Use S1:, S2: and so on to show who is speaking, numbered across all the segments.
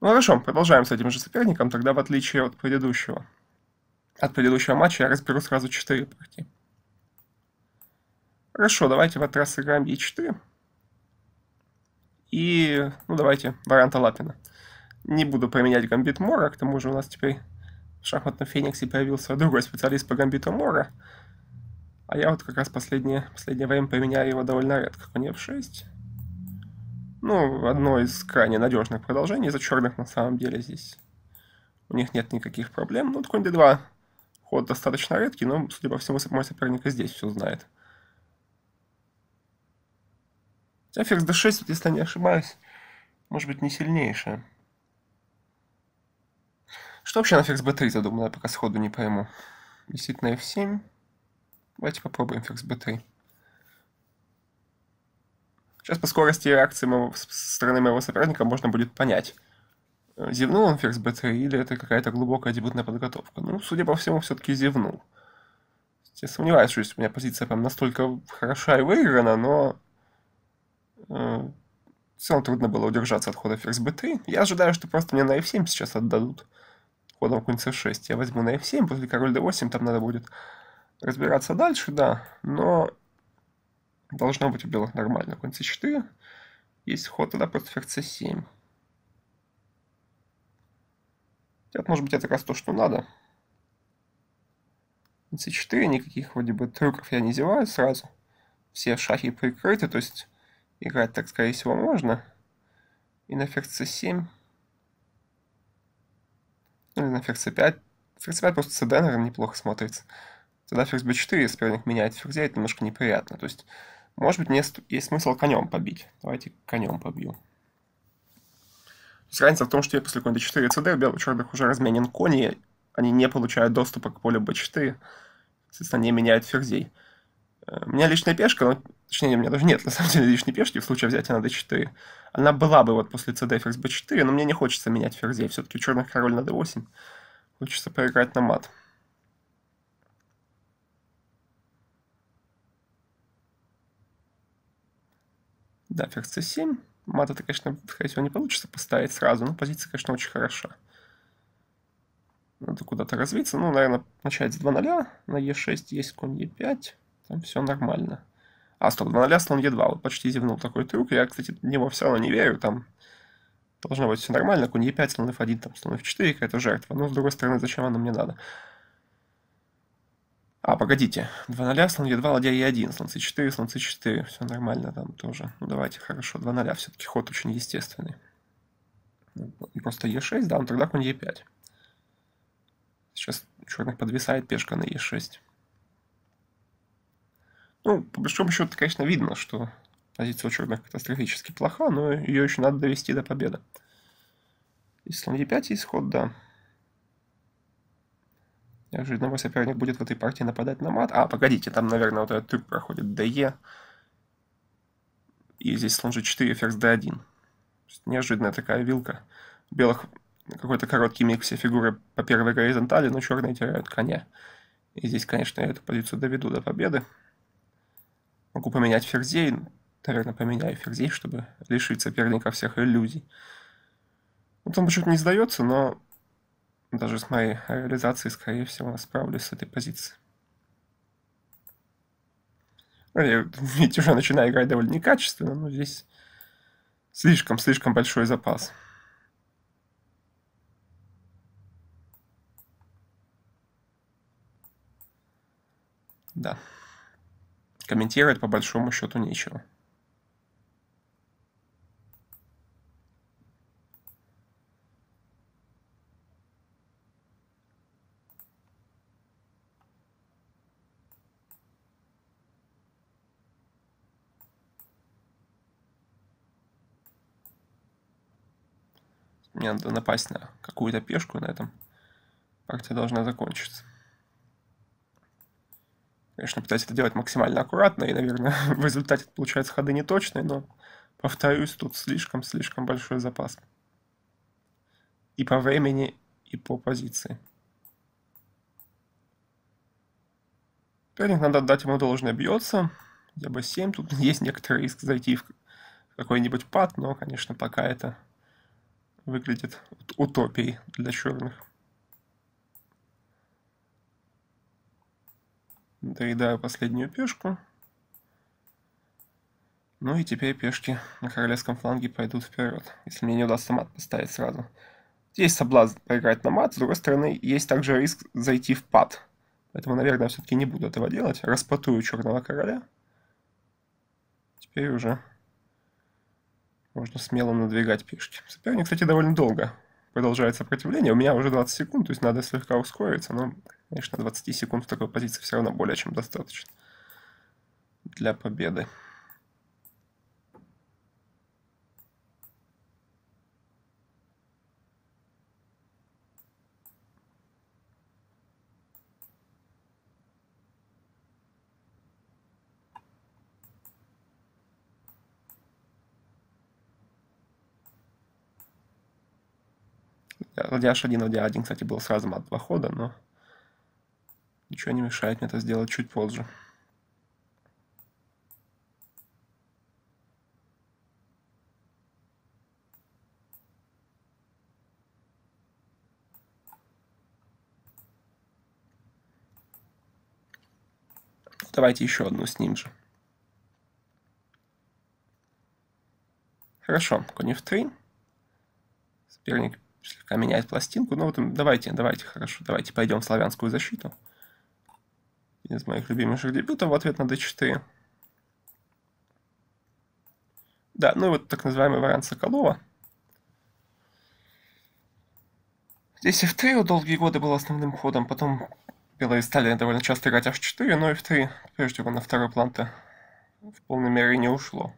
S1: Ну хорошо, продолжаем с этим же соперником, тогда в отличие от предыдущего. От предыдущего матча я разберу сразу 4 партии. Хорошо, давайте в этот раз сыграем Е4. И, ну давайте, варианта Лапина. Не буду применять гамбит Мора, к тому же у нас теперь в шахматном Фениксе появился другой специалист по гамбиту Мора. А я вот как раз последнее, последнее время применяю его довольно редко. Конь f6, ну, одно из крайне надежных продолжений за черных на самом деле здесь. У них нет никаких проблем. Ну, конь d2 ход достаточно редкий, но, судя по всему, мой соперник и здесь все знает. А ферзь d6, вот, если не ошибаюсь, может быть не сильнейшая. Что вообще на ферзь b3 задумано, я пока сходу не пойму. Действительно f7. Давайте попробуем ферзь b3. Сейчас по скорости реакции моего, стороны моего соперника можно будет понять, э, зевнул он ферзь b3 или это какая-то глубокая дебютная подготовка. Ну, судя по всему, все-таки зевнул. Я сомневаюсь, что у меня позиция прям настолько хороша и выиграна, но э, все равно трудно было удержаться от хода ферзь b3. Я ожидаю, что просто мне на f7 сейчас отдадут ходом конь c6. Я возьму на f7, после король d8, там надо будет разбираться дальше, да, но Должно быть у белых нормально. Конь c4. Есть ход тогда против ферзь c7. Это может быть это как раз то, что надо. c4, никаких вроде бы трюков я не зеваю сразу. Все шахи прикрыты, то есть играть так, скорее всего, можно. И на ферзь c7. Ну, или на ферзь c5. Ферзь c5 просто с неплохо смотрится. Тогда ферзь b4, если соперник меняет ферзя, это немножко неприятно. То есть может быть, мне есть смысл конем побить. Давайте конем побью. разница в том, что я после конь 4 cd, у белых черных уже разменен кони, они не получают доступа к полю b4, соответственно, не меняют ферзей. Э, у меня лишняя пешка, ну, точнее, у меня даже нет, на самом деле, лишней пешки в случае взятия на d4. Она была бы вот после cd ферзь b4, но мне не хочется менять ферзей, все-таки у черных король на d8. Хочется поиграть на мат. да, ферзь c7. Мат это, конечно, ферзь не получится поставить сразу, но позиция, конечно, очень хороша. Надо куда-то развиться. Ну, наверное, начать с 2-0. На e6 есть конь e5. Там все нормально. А, стоп, 2-0, слон e2. Вот почти зевнул такой трюк. Я, кстати, в него все равно не верю. Там должно быть все нормально. Конь e5, слон f1, там слон f4, какая-то жертва. Но, с другой стороны, зачем она мне надо? А, погодите, 2 0, слон Е2, ладья Е1, слон С4, слон С4, все нормально там тоже. Ну давайте, хорошо, 2 0, все-таки ход очень естественный. И Просто Е6, да, но ну, тогда конь Е5. Сейчас черных подвисает пешка на Е6. Ну, по большому счету, конечно, видно, что позиция у черных катастрофически плоха, но ее еще надо довести до победы. И слон Е5 исход, да. Также новый соперник будет в этой партии нападать на мат. А, погодите, там, наверное, вот этот трюк проходит ДЕ. И здесь слон G4, ферзь D1. Неожиданная такая вилка. белых какой-то короткий миг все фигуры по первой горизонтали, но черные теряют коня. И здесь, конечно, я эту позицию доведу до победы. Могу поменять ферзей. Наверное, поменяю ферзей, чтобы лишить соперника всех иллюзий. Вот он почему-то не сдается, но даже с моей э, реализацией, скорее всего, справлюсь с этой позиции. Ну, я ведь уже начинаю играть довольно некачественно, но здесь слишком-слишком большой запас. Да. Комментировать по большому счету нечего. Мне надо напасть на какую-то пешку, на этом партия должна закончиться. Конечно, пытаюсь это делать максимально аккуратно, и, наверное, в результате получаются ходы неточные, но, повторюсь, тут слишком-слишком большой запас. И по времени, и по позиции. Теперь надо отдать ему должное, бьется. Я бы 7, тут есть некоторый риск зайти в какой-нибудь пад, но, конечно, пока это выглядит утопией для черных. Доедаю последнюю пешку. Ну и теперь пешки на королевском фланге пойдут вперед, если мне не удастся мат поставить сразу. Есть соблазн поиграть на мат, с другой стороны, есть также риск зайти в пад. Поэтому, наверное, все-таки не буду этого делать. Распотую черного короля. Теперь уже можно смело надвигать пешки. Соперник, кстати, довольно долго продолжает сопротивление. У меня уже 20 секунд, то есть надо слегка ускориться, но, конечно, 20 секунд в такой позиции все равно более чем достаточно для победы. Ладьяж 1, ладья 1, кстати, был сразу мат два хода, но ничего не мешает мне это сделать чуть позже. Давайте еще одну с ним же. Хорошо, конь f3. Соперник слегка меняет пластинку. Но ну, вот давайте, давайте, хорошо, давайте пойдем в славянскую защиту. Из моих любимейших дебютов в ответ на d4. Да, ну и вот так называемый вариант Соколова. Здесь F3 долгие годы был основным ходом, потом белые стали довольно часто играть H4, но F3 прежде всего на второй план-то в полной мере не ушло.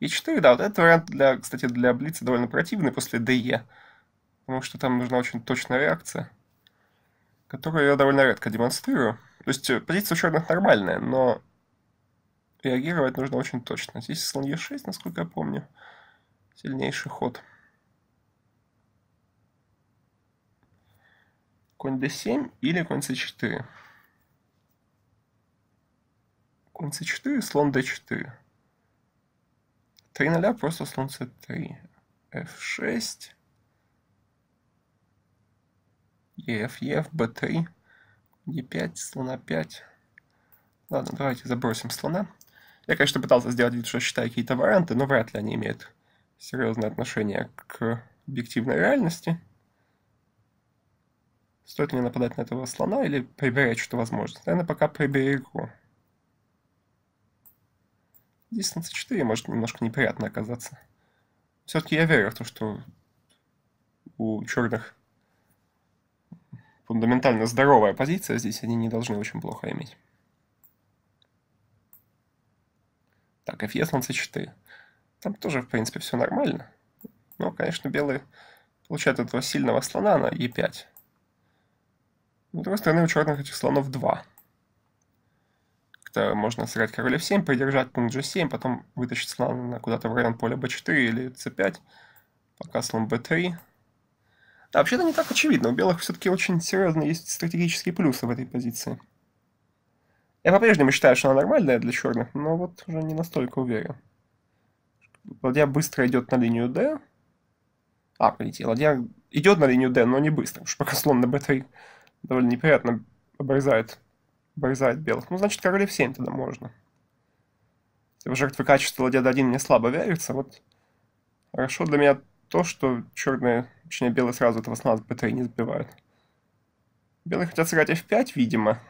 S1: E4, да, вот этот вариант, для, кстати, для Блица довольно противный после DE потому что там нужна очень точная реакция, которую я довольно редко демонстрирую. То есть э, позиция у черных нормальная, но реагировать нужно очень точно. Здесь e слон Е6, насколько я помню, сильнейший ход. Конь d7 или конь c4. Конь c4, слон d4. 3 0 просто слон c3. f6. ЕФ, ЕФ, 3 Е5, слона 5. Ладно, давайте забросим слона. Я, конечно, пытался сделать вид, что считаю какие-то варианты, но вряд ли они имеют серьезное отношение к объективной реальности. Стоит ли нападать на этого слона или приберечь что то возможность? Наверное, пока приберегу. Здесь на c4 может немножко неприятно оказаться. Все-таки я верю в то, что у черных фундаментально здоровая позиция, здесь они не должны очень плохо иметь. Так, FES на c4. Там тоже, в принципе, все нормально. Но, конечно, белые получают этого сильного слона на e5. С другой стороны, у черных этих слонов 2. Когда можно сыграть король f7, придержать пункт g7, потом вытащить слона куда-то в район поля b4 или c5, пока слон b3, да, вообще-то не так очевидно. У белых все-таки очень серьезно есть стратегические плюсы в этой позиции. Я по-прежнему считаю, что она нормальная для черных, но вот уже не настолько уверен. Ладья быстро идет на линию D. А, погодите, ладья идет на линию D, но не быстро, потому что пока слон на B3 довольно неприятно обрезает, обрезает белых. Ну, значит, король F7 тогда можно. В жертвы качества ладья D1 мне слабо верится. Вот хорошо для меня то, что черные Точнее, белые сразу этого слона с b3 не сбивают. Белые хотят сыграть f5, видимо.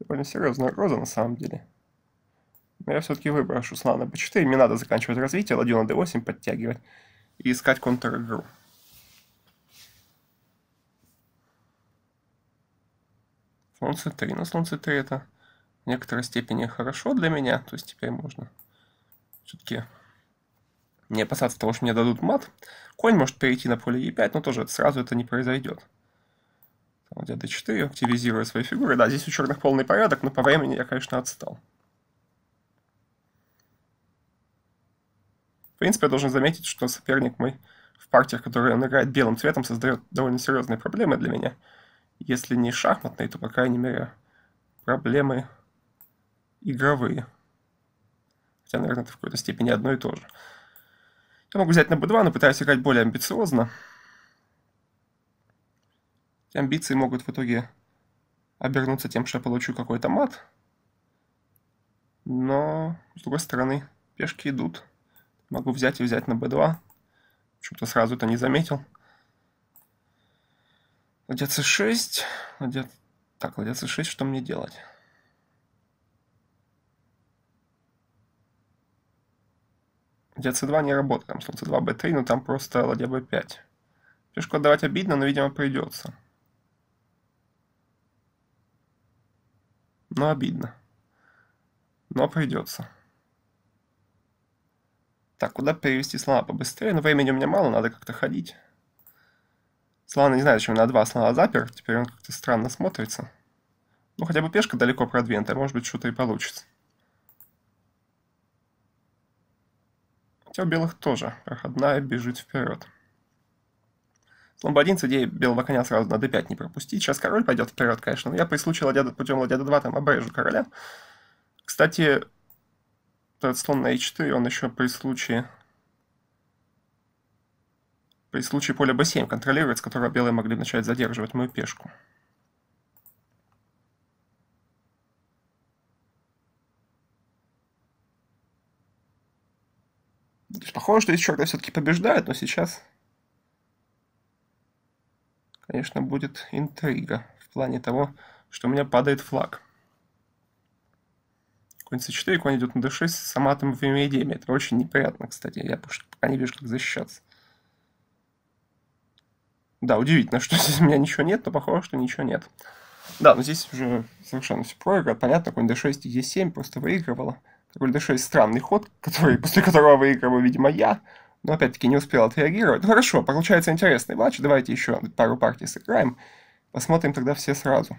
S1: Довольно серьезная роза, на самом деле. Но я все-таки выброшу на b4. мне надо заканчивать развитие, ладью на d8 подтягивать и искать контр-игру. Слон c3. Но слон c3 это в некоторой степени хорошо для меня. То есть теперь можно все-таки не опасаться того, что мне дадут мат. Конь может перейти на поле e5, но тоже сразу это не произойдет. Там d4, активизирую свои фигуры. Да, здесь у черных полный порядок, но по времени я, конечно, отстал. В принципе, я должен заметить, что соперник мой в партиях, которые он играет белым цветом, создает довольно серьезные проблемы для меня. Если не шахматные, то, по крайней мере, проблемы игровые. Хотя, наверное, это в какой-то степени одно и то же. Я могу взять на b2, но пытаюсь играть более амбициозно. амбиции могут в итоге обернуться тем, что я получу какой-то мат. Но, с другой стороны, пешки идут. Могу взять и взять на b2. Почему-то сразу это не заметил. Ладья c6. Ладья... Так, ладья c6, что мне делать? Для c2 не работает, там слон c2, b3, но там просто ладья b5. Пешку отдавать обидно, но, видимо, придется. Но обидно. Но придется. Так, куда перевести слона побыстрее? Но ну, времени у меня мало, надо как-то ходить. Слона, не знаю, зачем на два слона запер. Теперь он как-то странно смотрится. Ну, хотя бы пешка далеко продвинутая, может быть, что-то и получится. Все белых тоже. Проходная бежит вперед. Слон b1 с идеей белого коня сразу на d5 не пропустить. Сейчас король пойдет вперед, конечно, но я при случае ладья, путем ладья d2 там обрежу короля. Кстати, этот слон на h 4 он еще при случае... При случае поля b7 контролирует, с которого белые могли начать задерживать мою пешку. Похоже, что эти черты все-таки побеждают, но сейчас, конечно, будет интрига в плане того, что у меня падает флаг. Конь c4, конь идет на d6 с аматом в медиме. Это очень неприятно, кстати. Я пока не вижу, как защищаться. Да, удивительно, что здесь у меня ничего нет, но похоже, что ничего нет. Да, но здесь уже совершенно все проиграно. Понятно, конь d6 и e7 просто выигрывало довольно большой странный ход, который, после которого выигрываю, видимо, я. Но опять-таки не успел отреагировать. Ну хорошо, получается интересный матч. Давайте еще пару партий сыграем. Посмотрим тогда все сразу.